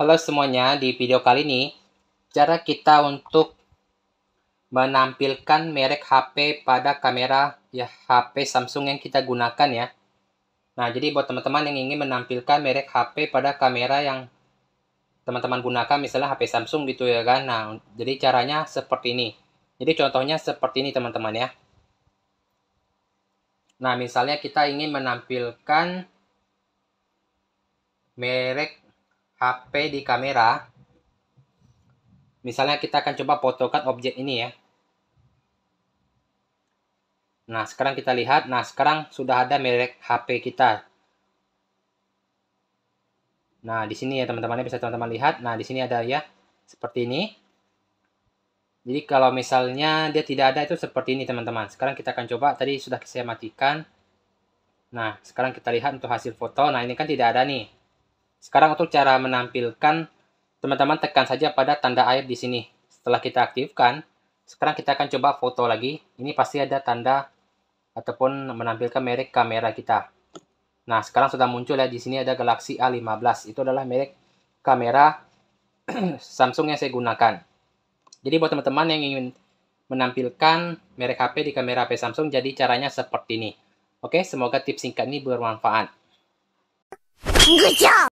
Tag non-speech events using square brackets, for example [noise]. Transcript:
Halo semuanya, di video kali ini cara kita untuk menampilkan merek HP pada kamera ya HP Samsung yang kita gunakan ya. Nah, jadi buat teman-teman yang ingin menampilkan merek HP pada kamera yang teman-teman gunakan misalnya HP Samsung gitu ya kan. Nah, jadi caranya seperti ini. Jadi contohnya seperti ini teman-teman ya. Nah, misalnya kita ingin menampilkan merek HP di kamera. Misalnya kita akan coba fotokan objek ini ya. Nah, sekarang kita lihat. Nah, sekarang sudah ada merek HP kita. Nah, di sini ya teman-teman bisa teman-teman lihat. Nah, di sini ada ya seperti ini. Jadi kalau misalnya dia tidak ada itu seperti ini teman-teman. Sekarang kita akan coba. Tadi sudah saya matikan. Nah, sekarang kita lihat untuk hasil foto. Nah, ini kan tidak ada nih. Sekarang untuk cara menampilkan, teman-teman tekan saja pada tanda air di sini. Setelah kita aktifkan, sekarang kita akan coba foto lagi. Ini pasti ada tanda ataupun menampilkan merek kamera kita. Nah, sekarang sudah muncul ya di sini ada Galaxy A15. Itu adalah merek kamera [clears throat] Samsung yang saya gunakan. Jadi buat teman-teman yang ingin menampilkan merek HP di kamera HP Samsung, jadi caranya seperti ini. Oke, semoga tips singkat ini bermanfaat. Good job!